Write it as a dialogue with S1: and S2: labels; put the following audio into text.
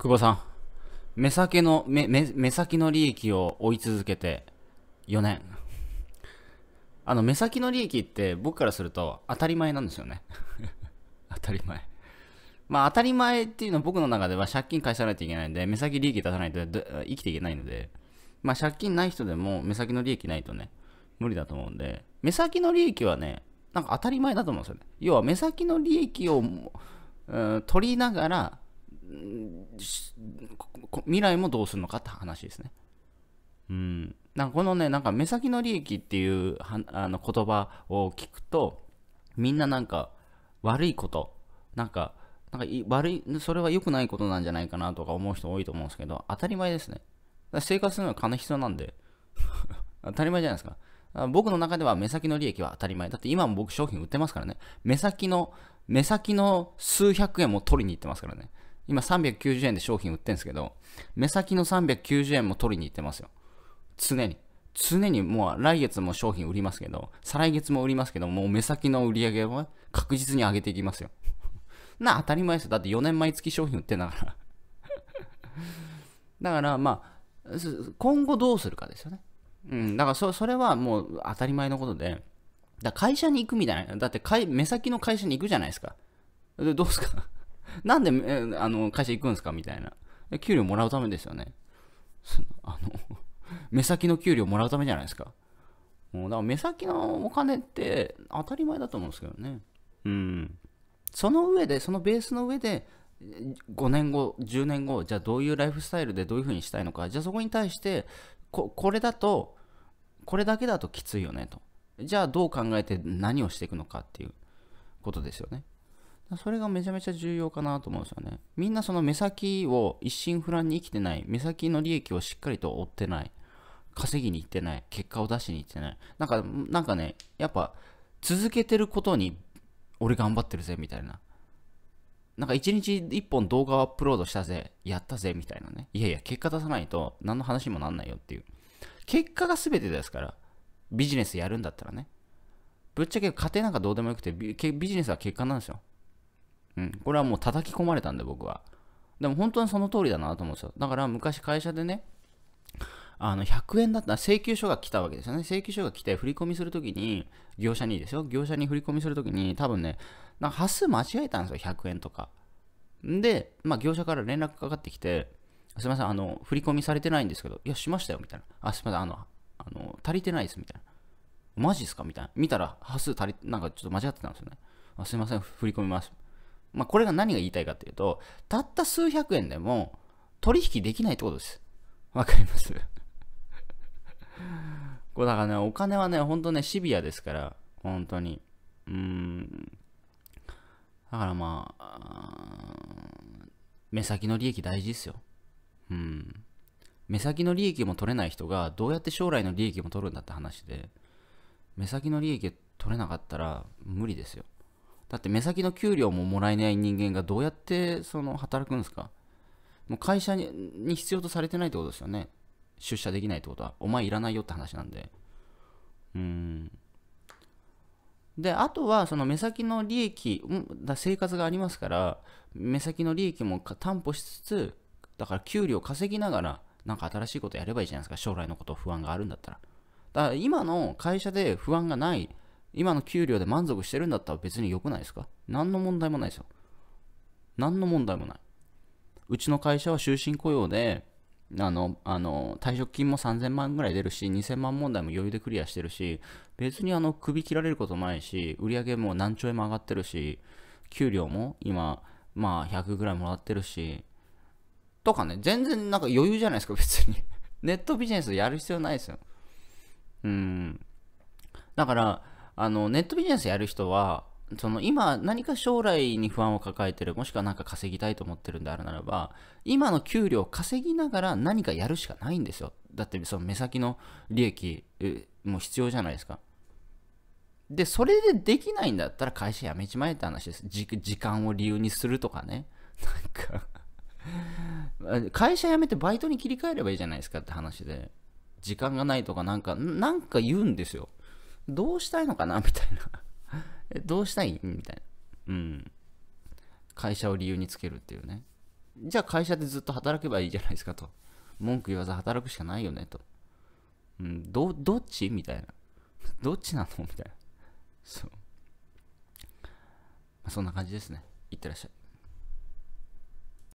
S1: 久保さん、目先の、目、目、目先の利益を追い続けて4年。あの、目先の利益って僕からすると当たり前なんですよね。当たり前。まあ当たり前っていうのは僕の中では借金返さないといけないんで、目先利益出さないと生きていけないので、まあ借金ない人でも目先の利益ないとね、無理だと思うんで、目先の利益はね、なんか当たり前だと思うんですよね。要は目先の利益を、うん、取りながら、未来もどうするのかって話ですね。うん。なんかこのね、なんか目先の利益っていうはあの言葉を聞くと、みんななんか悪いこと、なんか、なんか悪い、それは良くないことなんじゃないかなとか思う人多いと思うんですけど、当たり前ですね。生活するのは金必要なんで、当たり前じゃないですか。僕の中では目先の利益は当たり前。だって今も僕商品売ってますからね。目先の、目先の数百円も取りに行ってますからね。今390円で商品売ってるんですけど、目先の390円も取りに行ってますよ。常に。常にもう来月も商品売りますけど、再来月も売りますけど、もう目先の売り上げは確実に上げていきますよ。な、当たり前ですよ。だって4年毎月商品売ってんだから だからまあ、今後どうするかですよね。うん、だからそそれはもう当たり前のことで、だ会社に行くみたいな。だって目先の会社に行くじゃないですか。どうすかなんで、えー、あの会社行くんですかみたいな。給料もらうためですよね。あの 目先の給料もらうためじゃないですか。もうだから目先のお金って当たり前だと思うんですけどね。うん。その上で、そのベースの上で、5年後、10年後、じゃあどういうライフスタイルでどういうふうにしたいのか、じゃあそこに対して、ここれだと、これだけだときついよねと。じゃあどう考えて何をしていくのかっていうことですよね。それがめちゃめちゃ重要かなと思うんですよね。みんなその目先を一心不乱に生きてない、目先の利益をしっかりと追ってない、稼ぎに行ってない、結果を出しに行ってない。なんか、なんかね、やっぱ続けてることに、俺頑張ってるぜ、みたいな。なんか一日一本動画をアップロードしたぜ、やったぜ、みたいなね。いやいや、結果出さないと何の話にもなんないよっていう。結果が全てですから、ビジネスやるんだったらね。ぶっちゃけ家庭なんかどうでもよくてビ、ビジネスは結果なんですよ。うん、これはもう叩き込まれたんで僕は。でも本当にその通りだなと思うんですよ。だから昔会社でね、あの100円だったら請求書が来たわけですよね。請求書が来て振り込みするときに、業者にですよ。業者に振り込みするときに、多分ね、なんか端数間違えたんですよ、100円とか。で、まあ、業者から連絡かかってきて、すみません、あの、振り込みされてないんですけど、いや、しましたよ、みたいな。あ、すみません、あの、あの足りてないです、みたいな。マジっすかみたいな。見たら、端数足り、なんかちょっと間違ってたんですよね。あすみません、振り込みます。まあ、これが何が言いたいかっていうと、たった数百円でも取引できないってことです。わかります こうだからね、お金はね、ほんとね、シビアですから、本当に。うーん。だからまあ、目先の利益大事ですよ。うん。目先の利益も取れない人が、どうやって将来の利益も取るんだって話で、目先の利益取れなかったら無理ですよ。だって目先の給料ももらえない人間がどうやってその働くんですかもう会社に必要とされてないってことですよね。出社できないってことは。お前いらないよって話なんで。うん。で、あとはその目先の利益、だ生活がありますから、目先の利益も担保しつつ、だから給料稼ぎながら、なんか新しいことやればいいじゃないですか。将来のこと不安があるんだったら。だから今の会社で不安がない今の給料で満足してるんだったら別に良くないですか何の問題もないですよ。何の問題もない。うちの会社は終身雇用で、あの、あの、退職金も3000万ぐらい出るし、2000万問題も余裕でクリアしてるし、別にあの、首切られることもないし、売り上げも何兆円も上がってるし、給料も今、まあ、100ぐらいもらってるし、とかね、全然なんか余裕じゃないですか、別に ネットビジネスやる必要ないですよ。うん。だから、あのネットビジネスやる人はその今何か将来に不安を抱えてるもしくは何か稼ぎたいと思ってるんであるならば今の給料を稼ぎながら何かやるしかないんですよだってその目先の利益も必要じゃないですかでそれでできないんだったら会社辞めちまえって話です時間を理由にするとかね なんか 会社辞めてバイトに切り替えればいいじゃないですかって話で時間がないとかなんかなんか言うんですよどうしたいのかなみたいな どうしたいみたいな。うん。会社を理由につけるっていうね。じゃあ会社でずっと働けばいいじゃないですかと。文句言わず働くしかないよねと。うん、ど、どっちみたいな。どっちなのみたいな。そう。まそんな感じですね。いってらっしゃい。